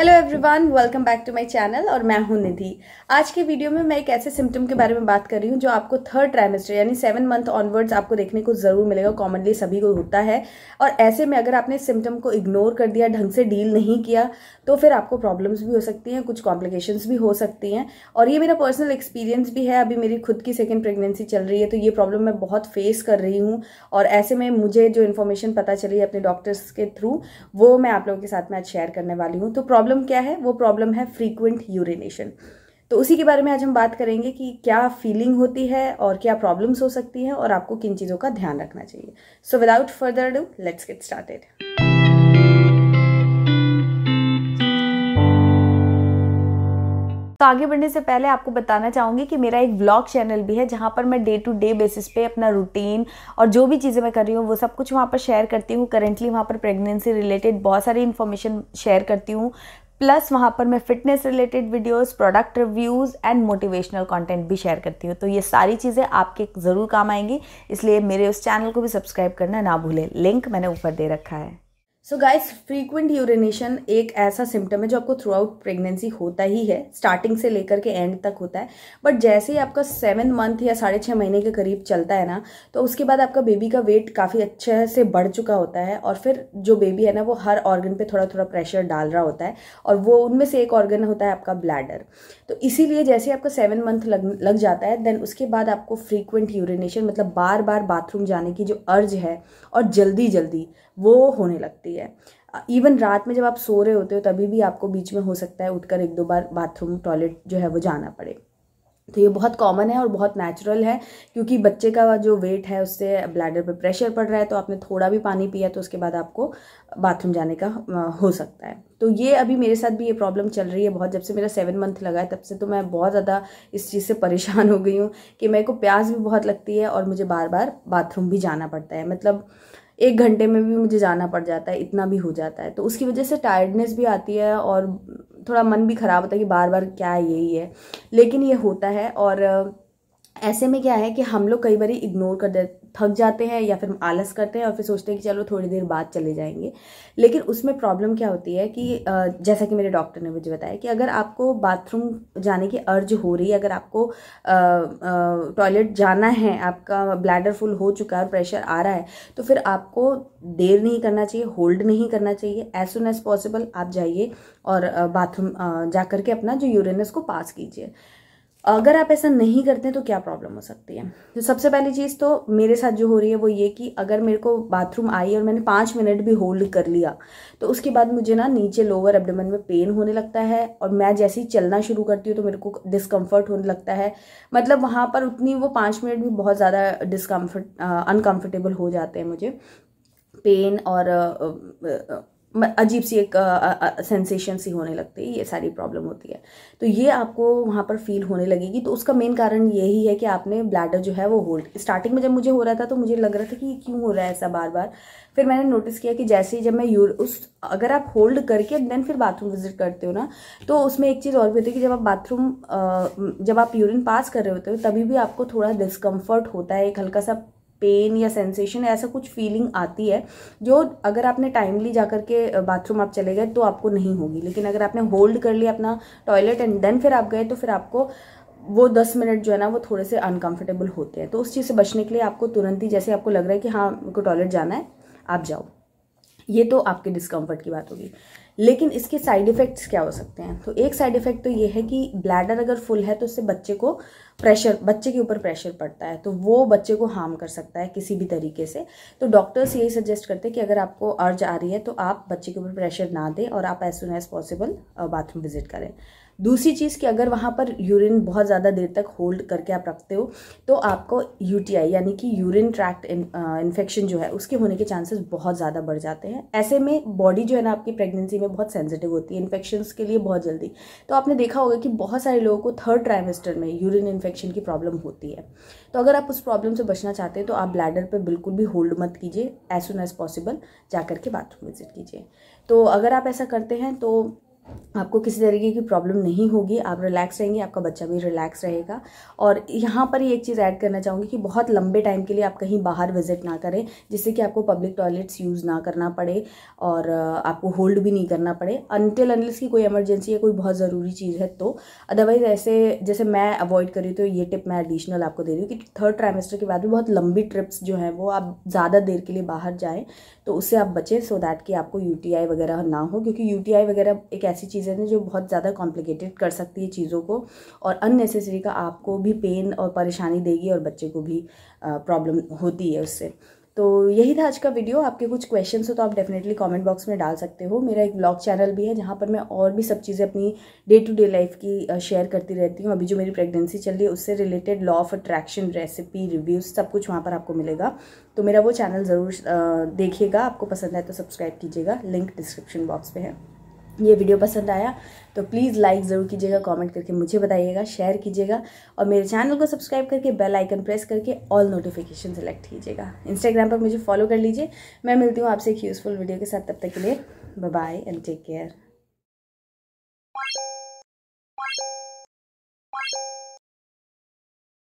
hello everyone welcome back to my channel और मैं हूं निधि आज के वीडियो में मैं एक ऐसे सिम्टम के बारे में बात कर रही हूं जो आपको थर्ड ट्राइमेस्टर यानी सेवन मंथ ऑनवर्ड्स आपको देखने को ज़रूर मिलेगा कॉमनली सभी को होता है और ऐसे में अगर आपने सिम्टम को इग्नोर कर दिया ढंग से डील नहीं किया तो फिर आपको प्रॉब्लम्स भी हो सकती हैं कुछ कॉम्प्लिकेशंस भी हो सकती हैं और ये मेरा पर्सनल एक्सपीरियंस भी है अभी मेरी खुद की सेकेंड प्रेगनेंसी चल रही है तो ये प्रॉब्लम मैं बहुत फेस कर रही हूँ और ऐसे में मुझे जो इन्फॉर्मेशन पता चली अपने डॉक्टर्स के थ्रू वो मैं आप लोगों के साथ में आज शेयर करने वाली हूँ तो प्रॉब्लम प्रॉब्लम क्या है वो प्रॉब्लम है फ्रीक्वेंट यूरिनेशन तो उसी के बारे में आज हम बात करेंगे कि क्या फीलिंग होती है और क्या प्रॉब्लम्स हो सकती हैं और आपको किन चीज़ों का ध्यान रखना चाहिए so without further ado let's get started तो आगे बढ़ने से पहले आपको बताना चाहूँगी कि मेरा एक ब्लॉग चैनल भी है जहाँ पर मैं डे टू डे बेसिस पे अपना रूटीन और जो भी चीज़ें मैं कर रही हूँ वो सब कुछ वहाँ पर शेयर करती हूँ करेंटली वहाँ पर प्रेगनेंसी रिलेटेड बहुत सारी इन्फॉर्मेशन शेयर करती हूँ प्लस वहाँ पर मैं fitness related videos product reviews and motivational content भी शेयर करती हूँ तो ये सारी चीज़ें आपके ज़रूर काम आएंगी इसलिए मेरे उस चैनल को भी सब्सक्राइब करना ना भूलें लिंक मैंने ऊपर दे रखा है सो गाइस फ्रीक्वेंट यूरिनेशन एक ऐसा सिम्टम है जो आपको थ्रू आउट प्रेगनेंसी होता ही है स्टार्टिंग से लेकर के एंड तक होता है बट जैसे ही आपका सेवन मंथ या साढ़े छः महीने के करीब चलता है ना तो उसके बाद आपका बेबी का वेट काफ़ी अच्छे से बढ़ चुका होता है और फिर जो बेबी है ना वो हर ऑर्गन पर थोड़ा थोड़ा प्रेशर डाल रहा होता है और वो उनमें से एक ऑर्गन होता है आपका ब्लैडर तो इसीलिए जैसे ही आपका सेवन मंथ लग लग जाता है देन उसके बाद आपको फ्रीक्वेंट यूरिनेशन मतलब बार बार बाथरूम जाने की जो अर्ज है और जल्दी जल्दी वो होने लगती है सकती है इवन रात में जब आप सो रहे होते हो तभी भी आपको बीच में हो सकता है उठकर एक दो बार बाथरूम टॉयलेट जो है वो जाना पड़े तो ये बहुत कॉमन है और बहुत नेचुरल है क्योंकि बच्चे का जो वेट है उससे ब्लैडर पे प्रेशर पड़ रहा है तो आपने थोड़ा भी पानी पिया तो उसके बाद आपको बाथरूम जाने का हो सकता है तो ये अभी मेरे साथ भी ये प्रॉब्लम चल रही है बहुत जब से मेरा सेवन मंथ लगा है तब से तो मैं बहुत ज़्यादा इस चीज़ से परेशान हो गई हूँ कि मेरे को प्यास भी बहुत लगती है और मुझे बार बार बाथरूम भी जाना पड़ता है मतलब एक घंटे में भी मुझे जाना पड़ जाता है इतना भी हो जाता है तो उसकी वजह से टायर्डनेस भी आती है और थोड़ा मन भी ख़राब होता है कि बार बार क्या है यही है लेकिन ये होता है और ऐसे में क्या है कि हम लोग कई बार इग्नोर कर दे थक जाते हैं या फिर आलस करते हैं और फिर सोचते हैं कि चलो थोड़ी देर बाद चले जाएंगे लेकिन उसमें प्रॉब्लम क्या होती है कि जैसा कि मेरे डॉक्टर ने मुझे बताया कि अगर आपको बाथरूम जाने की अर्ज हो रही है अगर आपको टॉयलेट जाना है आपका ब्लैडर फुल हो चुका है और प्रेशर आ रहा है तो फिर आपको देर नहीं करना चाहिए होल्ड नहीं करना चाहिए एज सुन एज पॉसिबल आप जाइए और बाथरूम जा करके अपना जो यूरिन है उसको पास कीजिए अगर आप ऐसा नहीं करते हैं तो क्या प्रॉब्लम हो सकती है तो सबसे पहली चीज़ तो मेरे साथ जो हो रही है वो ये कि अगर मेरे को बाथरूम आई और मैंने पाँच मिनट भी होल्ड कर लिया तो उसके बाद मुझे ना नीचे लोअर एब्डोमेन में पेन होने लगता है और मैं जैसे ही चलना शुरू करती हूँ तो मेरे को डिस्कम्फर्ट होने लगता है मतलब वहाँ पर उतनी वो पाँच मिनट भी बहुत ज़्यादा डिस्कम्फर्ट अनकम्फर्टेबल हो जाते हैं मुझे पेन और अजीब सी एक सेंसेशन सी होने लगती है ये सारी प्रॉब्लम होती है तो ये आपको वहाँ पर फील होने लगेगी तो उसका मेन कारण यही है कि आपने ब्लैडर जो है वो होल्ड स्टार्टिंग में जब मुझे हो रहा था तो मुझे लग रहा था कि क्यों हो रहा है ऐसा बार बार फिर मैंने नोटिस किया कि जैसे ही जब मैं यूर उस अगर आप होल्ड करके देन फिर बाथरूम विजिट करते हो ना तो उसमें एक चीज़ और भी होती है कि जब आप बाथरूम जब आप यूरिन पास कर रहे होते हो तभी भी आपको थोड़ा डिस्कम्फर्ट होता है एक हल्का सा पेन या सेंसेशन ऐसा कुछ फीलिंग आती है जो अगर आपने टाइमली जा कर के बाथरूम आप चले गए तो आपको नहीं होगी लेकिन अगर आपने होल्ड कर लिया अपना टॉयलेट एंड देन फिर आप गए तो फिर आपको वो दस मिनट जो है ना वो थोड़े से अनकम्फर्टेबल होते हैं तो उस चीज़ से बचने के लिए आपको तुरंत ही जैसे आपको लग रहा है कि हाँ मेरे को टॉयलेट जाना है आप जाओ ये तो आपके डिस्कम्फर्ट की बात होगी लेकिन इसके साइड इफ़ेक्ट्स क्या हो सकते हैं तो एक साइड इफ़ेक्ट तो ये है कि ब्लैडर अगर फुल है तो उससे बच्चे को प्रेशर बच्चे के ऊपर प्रेशर पड़ता है तो वो बच्चे को हार्म कर सकता है किसी भी तरीके से तो डॉक्टर्स यही सजेस्ट करते हैं कि अगर आपको अर्ज आ रही है तो आप बच्चे के ऊपर प्रेशर ना दें और आप as soon as possible bathroom visit करें दूसरी चीज़ कि अगर वहाँ पर यूरिन बहुत ज़्यादा देर तक होल्ड करके आप रखते हो तो आपको यूटीआई यानी कि यूरिन ट्रैक्ट इन्फेक्शन जो है उसके होने के चांसेस बहुत ज़्यादा बढ़ जाते हैं ऐसे में बॉडी जो है ना आपकी प्रेगनेंसी में बहुत सेंसिटिव होती है इन्फेक्शन के लिए बहुत जल्दी तो आपने देखा होगा कि बहुत सारे लोगों को थर्ड ट्राइमेस्टर में यूरिन इन्फेक्शन की प्रॉब्लम होती है तो अगर आप उस प्रॉब्लम से बचना चाहते हैं तो आप ब्लैडर पर बिल्कुल भी होल्ड मत कीजिए एज सुन एज़ पॉसिबल जा के बाथरूम विजिट कीजिए तो अगर आप ऐसा करते हैं तो आपको किसी तरीके की प्रॉब्लम नहीं होगी आप रिलैक्स रहेंगे आपका बच्चा भी रिलैक्स रहेगा और यहाँ पर ही एक चीज़ ऐड करना चाहूँगी कि बहुत लंबे टाइम के लिए आप कहीं बाहर विजिट ना करें जिससे कि आपको पब्लिक टॉयलेट्स यूज़ ना करना पड़े और आपको होल्ड भी नहीं करना पड़े अनटिल अनलिस की कोई इमरजेंसी है कोई बहुत ज़रूरी चीज़ है तो अदरवाइज़ ऐसे जैसे मैं अवॉइड करी तो ये टिप मैं एडिशनल आपको दे रही हूँ कि थर्ड ट्राइमेस्टर के बाद भी बहुत लंबी ट्रिप्स जो हैं वो आप ज़्यादा देर के लिए बाहर जाएँ तो उससे आप बचें सो दैट कि आपको यू वगैरह ना हो क्योंकि यू वगैरह एक ऐसी ऐसी चीज़ें हैं जो बहुत ज़्यादा कॉम्प्लिकेटेड कर सकती है चीज़ों को और अननेसेसरी का आपको भी पेन और परेशानी देगी और बच्चे को भी प्रॉब्लम होती है उससे तो यही था आज का वीडियो आपके कुछ क्वेश्चंस हो तो आप डेफिनेटली कमेंट बॉक्स में डाल सकते हो मेरा एक ब्लॉग चैनल भी है जहाँ पर मैं और भी सब चीज़ें अपनी डे टू डे लाइफ की शेयर करती रहती हूँ अभी जो मेरी प्रेगनेंसी चल रही है उससे related law of attraction recipe reviews सब कुछ वहाँ पर आपको मिलेगा तो मेरा वो चैनल ज़रूर देखिएगा आपको पसंद तो है तो सब्सक्राइब कीजिएगा लिंक डिस्क्रिप्शन बॉक्स पर है ये वीडियो पसंद आया तो प्लीज़ लाइक ज़रूर कीजिएगा कमेंट करके मुझे बताइएगा शेयर कीजिएगा और मेरे चैनल को सब्सक्राइब करके बेल आइकन प्रेस करके ऑल नोटिफिकेशन सेलेक्ट कीजिएगा इंस्टाग्राम पर मुझे फॉलो कर लीजिए मैं मिलती हूँ आपसे एक यूज़फुल वीडियो के साथ तब तक के लिए बाय एंड टेक केयर